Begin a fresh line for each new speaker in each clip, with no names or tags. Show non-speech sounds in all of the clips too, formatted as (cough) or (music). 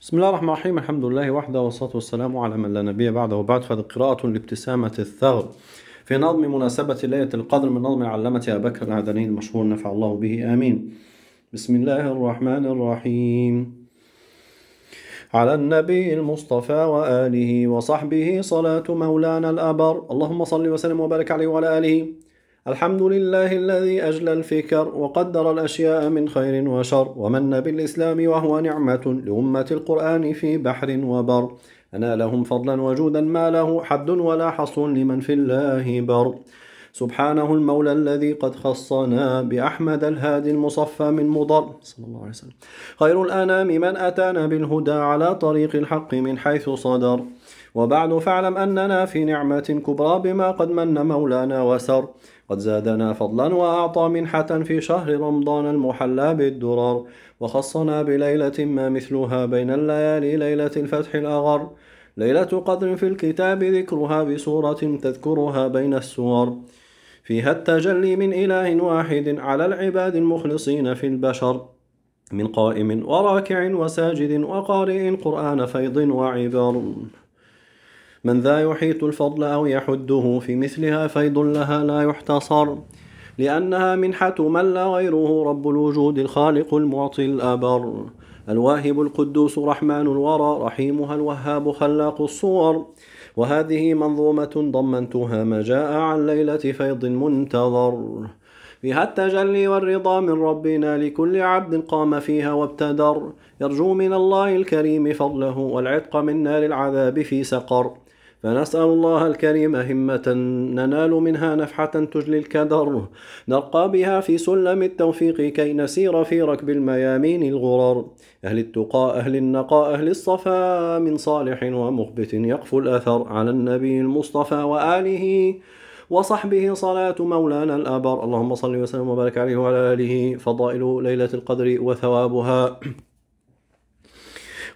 بسم الله الرحمن الرحيم الحمد لله وحده والصلاة والسلام على من لا نبي بعده وبعد فهذه قراءة لابتسامة الثغر في نظم مناسبة ليلة القدر من نظم علامة أبي بكر العدني المشهور نفع الله به آمين بسم الله الرحمن الرحيم على النبي المصطفى وآله وصحبه صلاة مولانا الأبر اللهم صل وسلم وبارك عليه وعلى آله الحمد لله الذي أجلى الفكر وقدر الأشياء من خير وشر ومن بالإسلام وهو نعمة لأمة القرآن في بحر وبر أنالهم فضلا وجودا ما له حد ولا حصر لمن في الله بر سبحانه المولى الذي قد خصنا بأحمد الهادي المصفى من مضر صلى الله عليه وسلم خير الأنام من أتانا بالهدى على طريق الحق من حيث صدر وبعد فاعلم أننا في نعمة كبرى بما قد من مولانا وسر قد زادنا فضلا وأعطى منحة في شهر رمضان المحلى بالدرر وخصنا بليلة ما مثلها بين الليالي ليلة الفتح الأغر ليلة قدر في الكتاب ذكرها بصورة تذكرها بين السور فيها التجلي من إله واحد على العباد المخلصين في البشر من قائم وراكع وساجد وقارئ قرآن فيض وعبر من ذا يحيط الفضل أو يحده في مثلها فيض لها لا يحتصر لأنها منحة من لا غيره رب الوجود الخالق المعطي الأبر الواهب القدوس رحمن الورى رحيمها الوهاب خلاق الصور وهذه منظومة ضمنتها ما جاء عن ليلة فيض منتظر فيها التجلي والرضا من ربنا لكل عبد قام فيها وابتدر يرجو من الله الكريم فضله والعتق من نار العذاب في سقر فنسأل الله الكريم همة ننال منها نفحة تجلي الكدر نرقى بها في سلم التوفيق كي نسير في ركب الميامين الغرر أهل التقى أهل النقى أهل الصفا من صالح ومخبت يقفو الأثر على النبي المصطفى وآله وصحبه صلاة مولانا الأبر اللهم صل وسلم وبارك عليه وعلى آله فضائل ليلة القدر وثوابها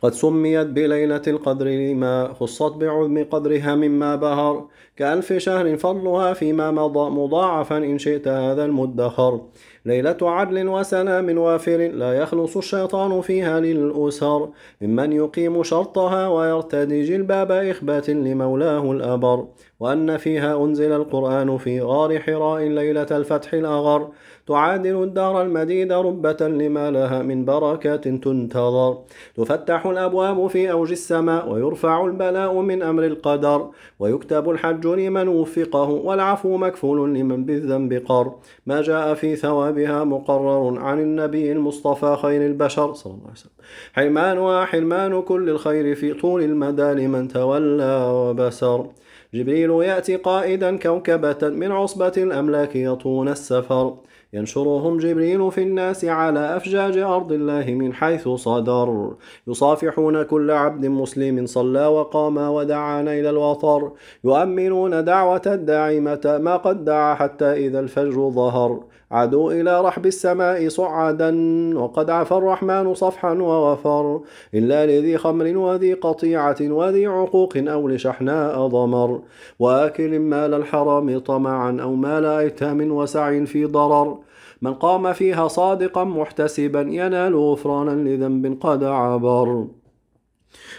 قد سميت بليلة القدر لما خصت بعظم قدرها مما بهر كألف شهر فضلها فيما مضى مضاعفا إن شئت هذا المدخر ليلة عدل وسلام وافر لا يخلص الشيطان فيها للأسر ممن يقيم شرطها ويرتدي جلباب إخبات لمولاه الأبر وأن فيها أنزل القرآن في غار حراء ليلة الفتح الأغر تعادل الدار المديد ربة لما لها من بركات تنتظر تفتح الأبواب في أوج السماء ويرفع البلاء من أمر القدر ويكتب الحج لمن وفقه والعفو مكفول لمن بالذنب قر ما جاء في ثوابها مقرر عن النبي المصطفى خير البشر صلى الله عليه وسلم حرمان حرمان كل الخير في طول المدى لمن تولى وبسر جبريل يأتي قائدا كوكبة من عصبة الأملاك يطون السفر ينشرهم جبريل في الناس على أفجاج أرض الله من حيث صدر يصافحون كل عبد مسلم صلى وقام ودعا إلى الوطر يؤمنون دعوة الداعي متى ما قد دعا حتى إذا الفجر ظهر عدوا إلى رحب السماء صعدا وقد عفى الرحمن صفحا ووفر إلا لذي خمر وذي قطيعة وذي عقوق أو لشحناء ضمر وآكل مال الحرام طمعا أو مال أيتام وسعي في ضرر من قام فيها صادقا محتسبا ينال غفرانا لذنب قد عبر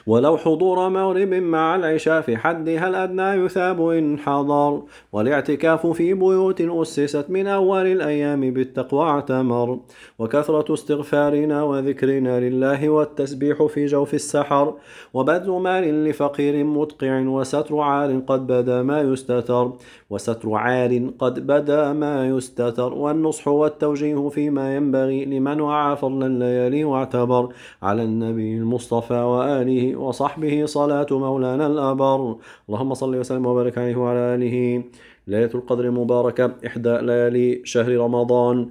ولو حضور مغرب مع العشاء في حدها الأدنى يثاب إن حضر والاعتكاف في بيوت أسست من أول الأيام بالتقوى اعتمر وكثرة استغفارنا وذكرنا لله والتسبيح في جوف السحر وبذل مال لفقير مدقع وستر عار قد بدا ما يستتر وستر عار قد بدا ما يستتر والنصح والتوجيه فيما ينبغي لمن وعى فضلا الليالي واعتبر على النبي المصطفى وآله وصحبه صلاة مولانا الأبر اللهم صل وسلم وبارك عليه وعلى آله ليلة القدر المباركة إحدى ليالي شهر رمضان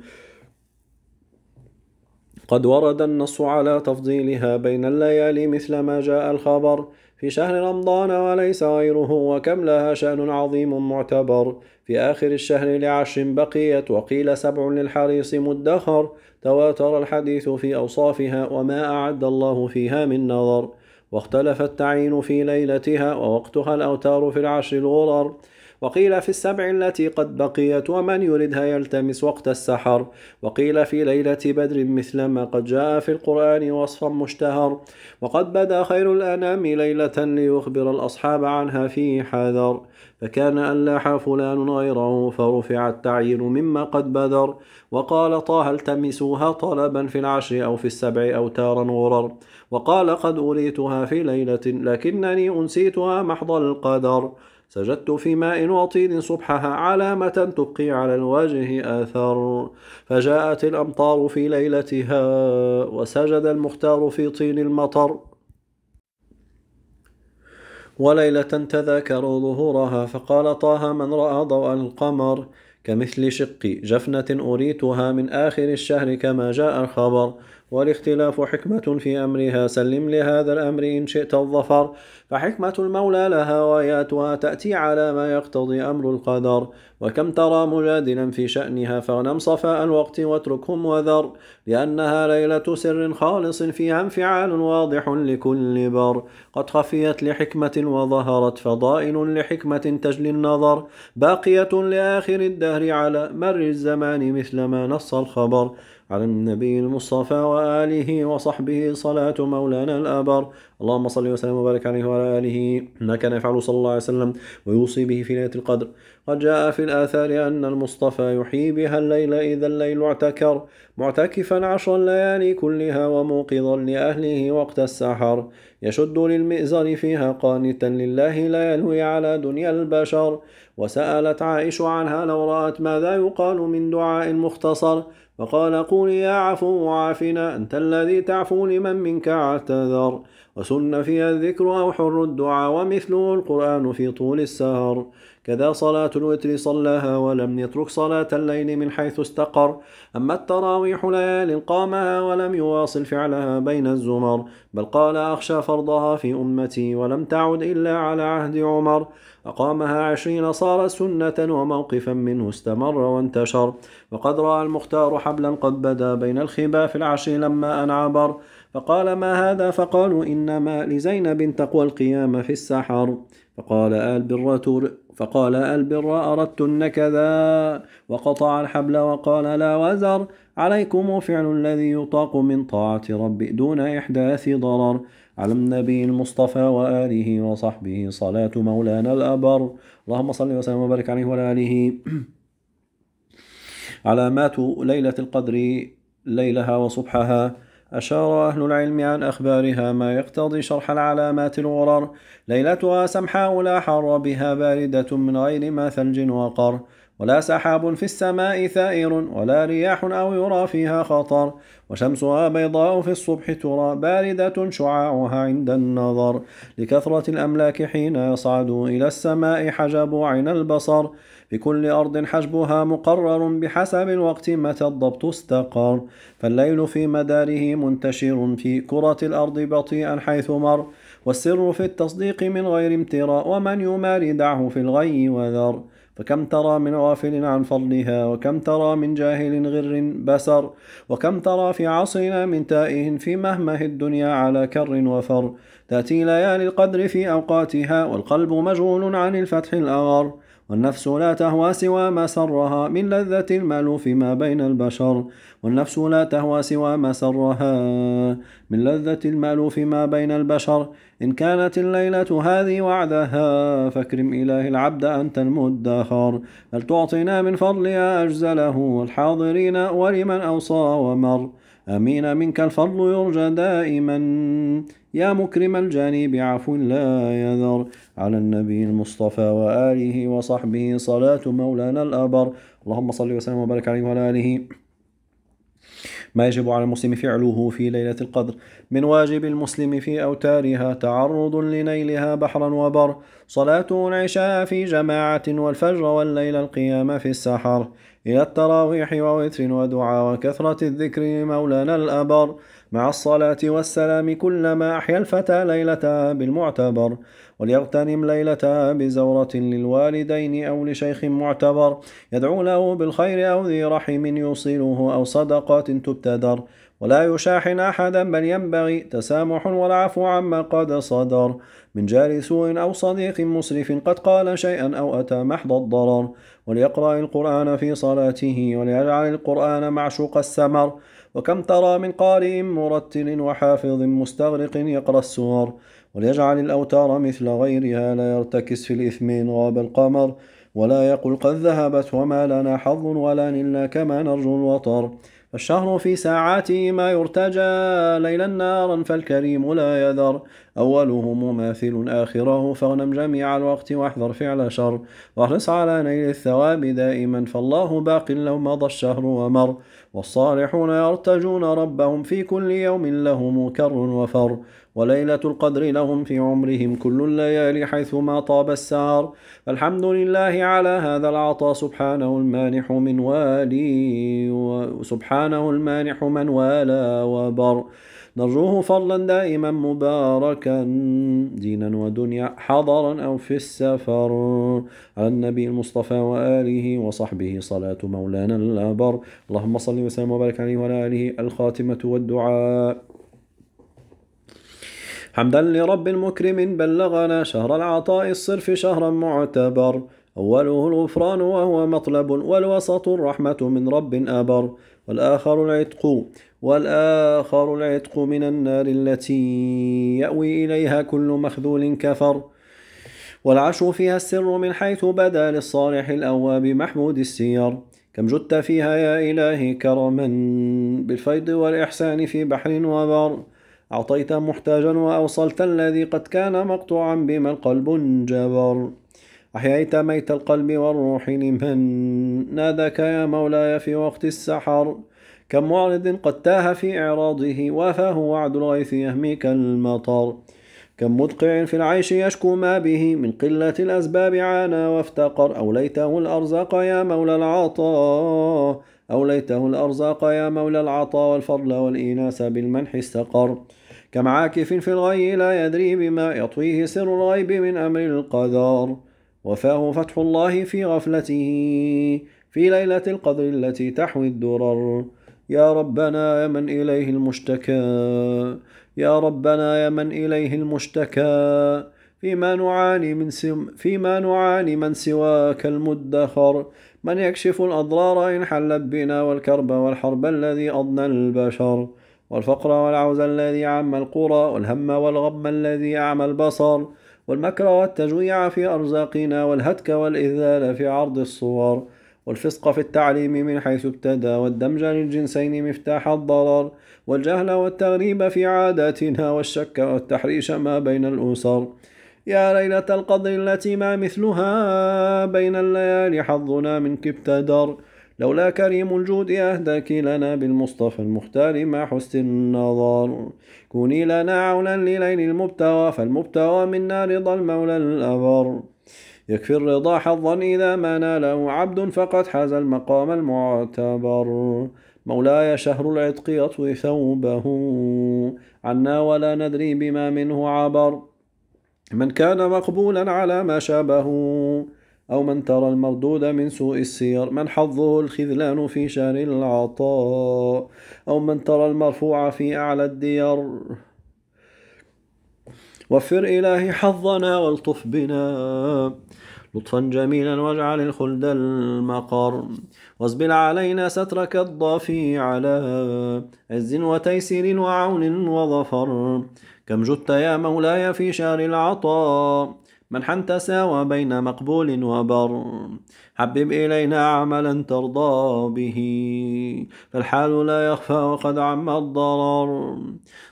قد ورد النص على تفضيلها بين الليالي مثل ما جاء الخبر في شهر رمضان وليس غيره وكم لها شأن عظيم معتبر في آخر الشهر لعشر بقيت وقيل سبع للحريص مدخر تواتر الحديث في أوصافها وما أعد الله فيها من نظر واختلف التعيين في ليلتها ووقتها الأوتار في العشر الغرر وقيل في السبع التي قد بقيت ومن يردها يلتمس وقت السحر وقيل في ليلة بدر مثل ما قد جاء في القرآن وصفا مشتهر وقد بدا خير الأنام ليلة ليخبر الأصحاب عنها في حذر فكان أن لاح فلان غيره فرفع التعيين مما قد بدر وقال طه التمسوها طلبا في العشر أو في السبع أو تارا غرر وقال قد أريتها في ليلة لكنني أنسيتها محض القدر سجدت في ماء وطين صبحها علامة تبقي على الوجه آثر فجاءت الأمطار في ليلتها وسجد المختار في طين المطر وليلة تذاكروا ظهورها فقال طه من رأى ضوء القمر كمثل شق جفنة أريتها من آخر الشهر كما جاء الخبر والاختلاف حكمة في أمرها سلم لهذا الأمر إن شئت الظفر فحكمة المولى لها وياتها تأتي على ما يقتضي أمر القدر وكم ترى مجادلا في شأنها فاغنم صفاء الوقت واتركهم وذر لأنها ليلة سر خالص فيها انفعال واضح لكل بر قد خفيت لحكمة وظهرت فضائل لحكمة تجلي النظر باقية لآخر الدهر الدهر على مر الزمان مثل ما نص الخبر على النبي المصطفى وآله وصحبه صلاة مولانا الأبر اللهم صل وسلم وبارك عليه وعلى آله ما كان يفعل صلى الله عليه وسلم ويوصي به في ليلة القدر قد جاء في الآثار أن المصطفى يحيي بها الليل إذا الليل اعتكر معتكفا عشر الليالي كلها وموقظا لأهله وقت السحر يشد للمئزر فيها قانتا لله لا يلوي على دنيا البشر وسألت عائشة عنها لو رأت ماذا يقال من دعاء مختصر فقال قولي يا عفو وعافنا أنت الذي تعفو لمن منك اعتذر وسن فيها الذكر أو حر الدعاء ومثله القرآن في طول السهر كذا صلاة الوتر صلاها ولم يترك صلاة الليل من حيث استقر أما التراويح ليال قامها ولم يواصل فعلها بين الزمر بل قال أخشى فرضها في أمتي ولم تعد إلا على عهد عمر أقامها عشرين صار سنة وموقفا منه استمر وانتشر وقد رأى المختار حبلا قد بدا بين الخبا في العشر لما أن عبر فقال ما هذا فقالوا إنما لزينب تقوى القيام في السحر فقال آل بالرتور فقال البر أردتن كذا وقطع الحبل وقال لا وزر عليكم فعل الذي يطاق من طاعة رب دون إحداث ضرر على النبي المصطفى وآله وصحبه صلاة مولانا الأبر اللهم صل وسلم وبارك عليه وعلى آله (clears throat) علامات ليلة القدر ليلها وصبحها أشار أهل العلم عن أخبارها ما يقتضي شرح العلامات الغرر ليلتها سمحاء لا حر بها باردة من غير ما ثلج وقر ولا سحاب في السماء ثائر ولا رياح أو يرى فيها خطر وشمسها بيضاء في الصبح ترى باردة شعاعها عند النظر لكثرة الأملاك حين يصعدوا إلى السماء حجبوا عين البصر في كل أرض حجبها مقرر بحسب الوقت متى الضبط استقر فالليل في مداره منتشر في كرة الأرض بطيئا حيث مر والسر في التصديق من غير امتراء ومن يماري دعه في الغي وذر فكم ترى من غافل عن فضلها وكم ترى من جاهل غر بسر وكم ترى في عصرنا من تائه في مهمه الدنيا على كر وفر تأتي ليالي القدر في أوقاتها والقلب مشغول عن الفتح الأغر والنفس لا تهوى سوى ما سرها من لذة المألوف ما بين البشر والنفس لا تهوى سوى ما سرها من لذة المألوف ما بين البشر إن كانت الليلة هذه وعدها فاكرم إله العبد أنت المدخر تعطينا من فضلها أجزله والحاضرين ولمن أوصى ومر أمين منك الفضل يرجى دائما يا مكرم الجاني بعفو لا يذر على النبي المصطفى وآله وصحبه صلاة مولانا الأبر اللهم صل وسلم وبارك عليه وعلى آله ما يجب على المسلم فعله في ليلة القدر من واجب المسلم في أوتارها تعرض لنيلها بحرا وبر صلاة العشاء في جماعة والفجر والليل القيام في السحر إلى التراويح ووتر ودعاء وكثرة الذكر مولانا الأبر مع الصلاة والسلام كلما أحيا الفتى ليلتها بالمعتبر وليغتنم ليلتها بزورة للوالدين أو لشيخ معتبر يدعو له بالخير أو ذي رحم يوصله أو صدقات تبتدر ولا يشاحن أحدا بل ينبغي تسامح والعفو عما قد صدر من جار سوء أو صديق مسرف قد قال شيئا أو أتى محض الضرر وليقرأ القرآن في صلاته وليجعل القرآن معشوق السمر وكم ترى من قارئ مرتل وحافظ مستغرق يقرأ السور وليجعل الأوتار مثل غيرها لا يرتكس في الإثم غاب القمر ولا يقل قد ذهبت وما لنا حظ ولا نلنا كما نرجو الوطر فالشهر في ساعاته ما يرتجى ليلا نارا فالكريم لا يذر أوله مماثل آخره فاغنم جميع الوقت واحذر فعل شر واحرص على نيل الثواب دائما فالله باق لو مضى الشهر ومر والصالحون يرتجون ربهم في كل يوم لهم كر وفر وليلة القدر لهم في عمرهم كل الليالي حيثما طاب السعر الحمد لله على هذا العطاء سبحانه المانح من والي وسبحانه المانح من والى وبر نرجوه فضلا دائما مباركا دينا ودنيا حضرا أو في السفر على النبي المصطفى وآله وصحبه صلاة مولانا الأبر اللهم صل وسلم وبارك عليه وعلى آله الخاتمة والدعاء حمدا لرب مكرم بلغنا شهر العطاء الصرف شهرا معتبر أوله الغفران وهو مطلب والوسط الرحمة من رب أبر والآخر العتق والآخر العتق من النار التي يأوي إليها كل مخذول كفر والعشر فيها السر من حيث بدا للصالح الأواب محمود السير كم جدت فيها يا إلهي كرما بالفيض والإحسان في بحر وبر أعطيت محتاجا وأوصلت الذي قد كان مقطوعا بما القلب انجبر أحييت ميت القلب والروح لمن ناداك يا مولاي في وقت السحر كم معرض قد تاه في إعراضه وافاه وعد الغيث يهمي المطر كم مدقع في العيش يشكو ما به من قلة الأسباب عانى وافتقر أو ليته الأرزاق يا مولى العطاء أو ليته الأرزاق يا مولى العطاء والفضل والإيناس بالمنح استقر كم عاكف في الغي لا يدري بما يطويه سر الغيب من أمر القدر وفاه فتح الله في غفلته في ليلة القدر التي تحوي الدرر يا ربنا يا من إليه المشتكى يا ربنا يا من إليه المشتكى فيما نعاني من سم فيما نعاني من سواك المدخر من يكشف الأضرار إن حلت بنا والكرب والحرب الذي أضنى البشر والفقر والعوز الذي عم القرى والهم والغم الذي أعمى البصر والمكر والتجويع في أرزاقنا والهتك والإذلال في عرض الصور والفسق في التعليم من حيث ابتدى والدمج للجنسين مفتاح الضرر والجهل والتغريب في عاداتنا والشك والتحريش ما بين الأسر يا ليلة القدر التي ما مثلها بين الليالي حظنا منك ابتدر لولا كريم الجود أهداك لنا بالمصطفى المختار ما حسن النظر كوني لنا عونا لليل المبتوى فالمبتوى منا رضا المولى الأبر يكفي الرضا حظا إذا ما ناله عبد فقد حاز المقام المعتبر مولاي شهر العتق يطوي ثوبه عنا ولا ندري بما منه عبر من كان مقبولا على ما شابه أو من ترى المردود من سوء السير من حظه الخذلان في شهر العطاء أو من ترى المرفوع في أعلى الديار وفر إلهي حظنا والطف بنا لطفا جميلا واجعل الخلد المقر واسبل علينا سترك الضافي على عز وتيسير وعون وظفر كم جدت يا مولاي في شهر العطاء من حنت ساوى بين مقبول وبر حبب إلينا عملا ترضى به فالحال لا يخفى وقد عم الضرر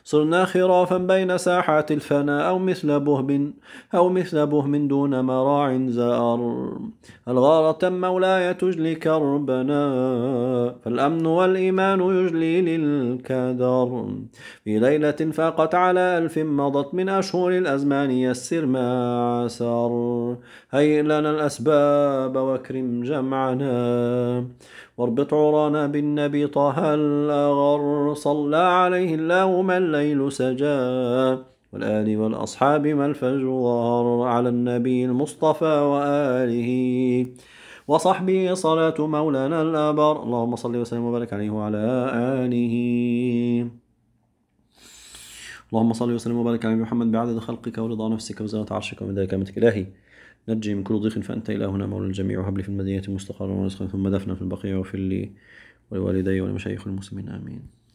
صرنا خرافا بين ساحات الفناء أو مثل بهب أو مثل بهم دون مراع زار الغارة مولاي تجلي كربنا فالأمن والإيمان يجلي للكدر في ليلة فاقت على ألف مضت من أشهر الأزمان يسر ما عسر هيئ لنا الأسباب وكرم أكرم جمعنا واربط عرانا بالنبي طه الأغر صلى عليه الله ما الليل سجى والآل والأصحاب ما الفجر على النبي المصطفى وآله وصحبه صلاة مولانا الأبر اللهم صل وسلم وبارك عليه وعلى آله اللهم صل وسلم وبارك على محمد بعدد خلقك ورضا نفسك وزنة عرشك ومدى كلمتك إلهي نجي من كل ضيق فأنت إلهنا مولى الجميع وهب لي في المدينة مستقرا ورزقا ثم دفنا في البقيع وفي لي ولوالدي ولمشايخ المسلمين آمين